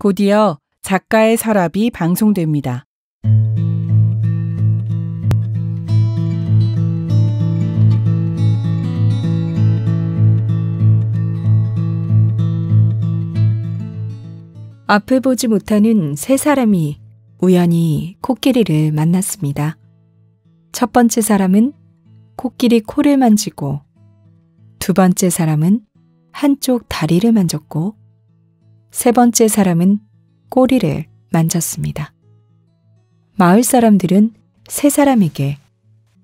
곧이어 작가의 서랍이 방송됩니다. 앞을 보지 못하는 세 사람이 우연히 코끼리를 만났습니다. 첫 번째 사람은 코끼리 코를 만지고 두 번째 사람은 한쪽 다리를 만졌고 세 번째 사람은 꼬리를 만졌습니다. 마을 사람들은 세 사람에게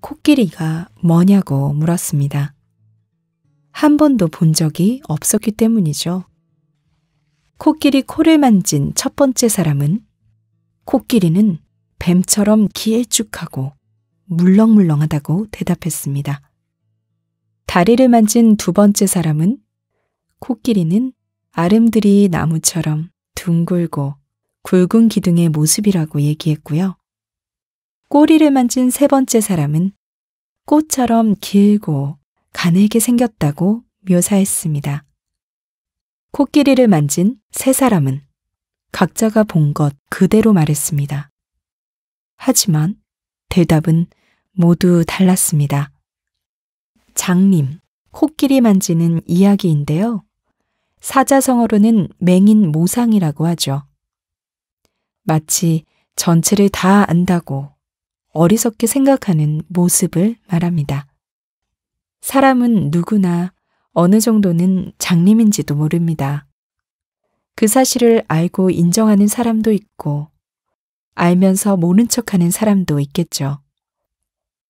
코끼리가 뭐냐고 물었습니다. 한 번도 본 적이 없었기 때문이죠. 코끼리 코를 만진 첫 번째 사람은 코끼리는 뱀처럼 길쭉하고 물렁물렁하다고 대답했습니다. 다리를 만진 두 번째 사람은 코끼리는 아름드리 나무처럼 둥글고 굵은 기둥의 모습이라고 얘기했고요. 꼬리를 만진 세 번째 사람은 꽃처럼 길고 가늘게 생겼다고 묘사했습니다. 코끼리를 만진 세 사람은 각자가 본 것 그대로 말했습니다. 하지만 대답은 모두 달랐습니다. 장님, 코끼리 만지는 이야기인데요. 사자성어로는 맹인 모상이라고 하죠. 마치 전체를 다 안다고 어리석게 생각하는 모습을 말합니다. 사람은 누구나 어느 정도는 장님인지도 모릅니다. 그 사실을 알고 인정하는 사람도 있고, 알면서 모른 척하는 사람도 있겠죠.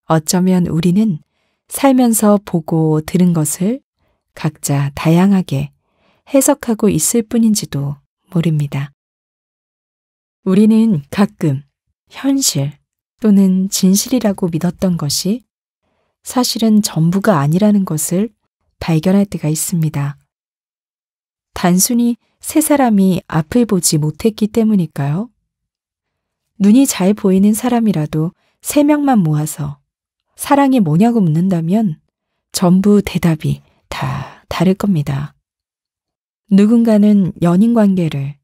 어쩌면 우리는 살면서 보고 들은 것을 각자 다양하게 해석하고 있을 뿐인지도 모릅니다. 우리는 가끔 현실 또는 진실이라고 믿었던 것이 사실은 전부가 아니라는 것을 발견할 때가 있습니다. 단순히 세 사람이 앞을 보지 못했기 때문일까요? 눈이 잘 보이는 사람이라도 세 명만 모아서 사랑이 뭐냐고 묻는다면 전부 대답이 다 다를 겁니다. 누군가는 연인 관계를,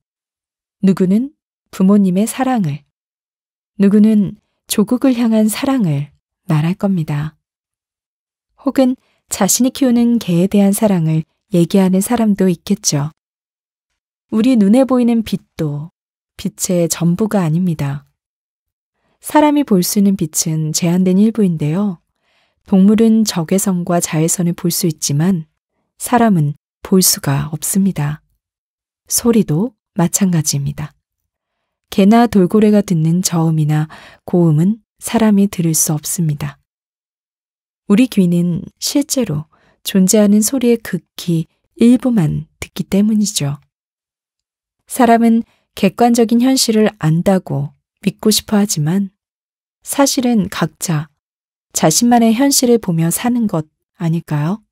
누구는 부모님의 사랑을, 누구는 조국을 향한 사랑을 말할 겁니다. 혹은 자신이 키우는 개에 대한 사랑을 얘기하는 사람도 있겠죠. 우리 눈에 보이는 빛도 빛의 전부가 아닙니다. 사람이 볼 수 있는 빛은 제한된 일부인데요. 동물은 적외선과 자외선을 볼 수 있지만 사람은 볼 수가 없습니다. 소리도 마찬가지입니다. 개나 돌고래가 듣는 저음이나 고음은 사람이 들을 수 없습니다. 우리 귀는 실제로 존재하는 소리의 극히 일부만 듣기 때문이죠. 사람은 객관적인 현실을 안다고 믿고 싶어 하지만 사실은 각자 자신만의 현실을 보며 사는 것 아닐까요?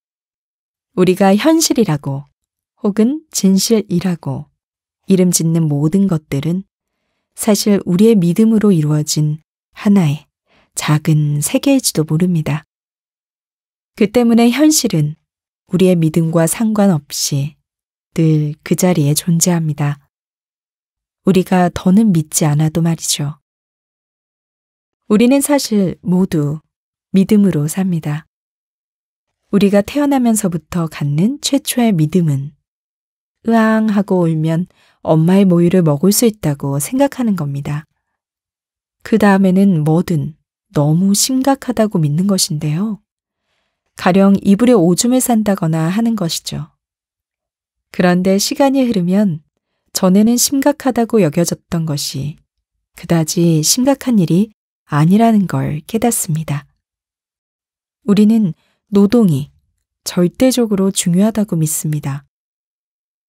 우리가 현실이라고 혹은 진실이라고 이름 짓는 모든 것들은 사실 우리의 믿음으로 이루어진 하나의 작은 세계일지도 모릅니다. 그 때문에 현실은 우리의 믿음과 상관없이 늘 그 자리에 존재합니다. 우리가 더는 믿지 않아도 말이죠. 우리는 사실 모두 믿음으로 삽니다. 우리가 태어나면서부터 갖는 최초의 믿음은 으앙 하고 울면 엄마의 모유를 먹을 수 있다고 생각하는 겁니다. 그 다음에는 뭐든 너무 심각하다고 믿는 것인데요. 가령 이불에 오줌을 산다거나 하는 것이죠. 그런데 시간이 흐르면 전에는 심각하다고 여겨졌던 것이 그다지 심각한 일이 아니라는 걸 깨닫습니다. 우리는 노동이 절대적으로 중요하다고 믿습니다.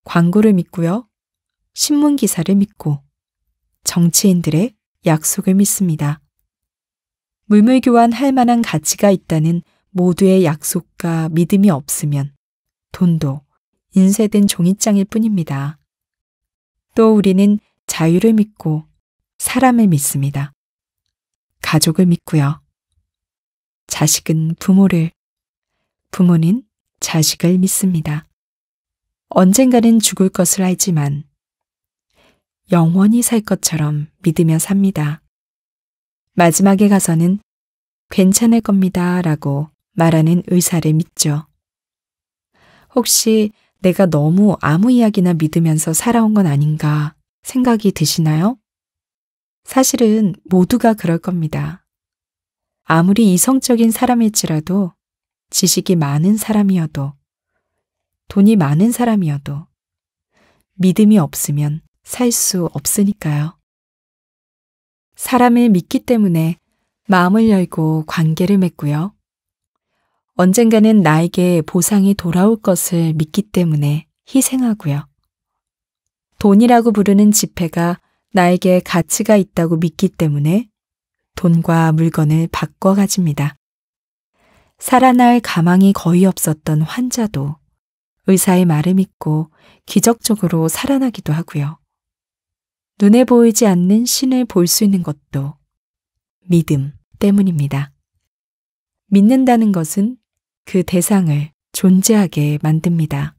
광고를 믿고요. 신문 기사를 믿고 정치인들의 약속을 믿습니다. 물물교환 할 만한 가치가 있다는 모두의 약속과 믿음이 없으면 돈도 인쇄된 종이장일 뿐입니다. 또 우리는 자유를 믿고 사람을 믿습니다. 가족을 믿고요. 자식은 부모를, 부모는 자식을 믿습니다. 언젠가는 죽을 것을 알지만 영원히 살 것처럼 믿으며 삽니다. 마지막에 가서는 괜찮을 겁니다 라고 말하는 의사를 믿죠. 혹시 내가 너무 아무 이야기나 믿으면서 살아온 건 아닌가 생각이 드시나요? 사실은 모두가 그럴 겁니다. 아무리 이성적인 사람일지라도 지식이 많은 사람이어도, 돈이 많은 사람이어도, 믿음이 없으면 살 수 없으니까요. 사람을 믿기 때문에 마음을 열고 관계를 맺고요. 언젠가는 나에게 보상이 돌아올 것을 믿기 때문에 희생하고요. 돈이라고 부르는 지폐가 나에게 가치가 있다고 믿기 때문에 돈과 물건을 바꿔 가집니다. 살아날 가망이 거의 없었던 환자도 의사의 말을 믿고 기적적으로 살아나기도 하고요. 눈에 보이지 않는 신을 볼 수 있는 것도 믿음 때문입니다. 믿는다는 것은 그 대상을 존재하게 만듭니다.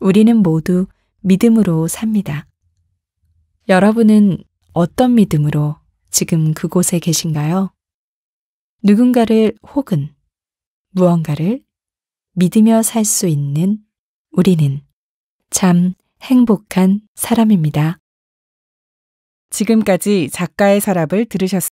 우리는 모두 믿음으로 삽니다. 여러분은 어떤 믿음으로 지금 그곳에 계신가요? 누군가를 혹은 무언가를 믿으며 살 수 있는 우리는 참 행복한 사람입니다. 지금까지 작가의 서랍을 들으셨습니다.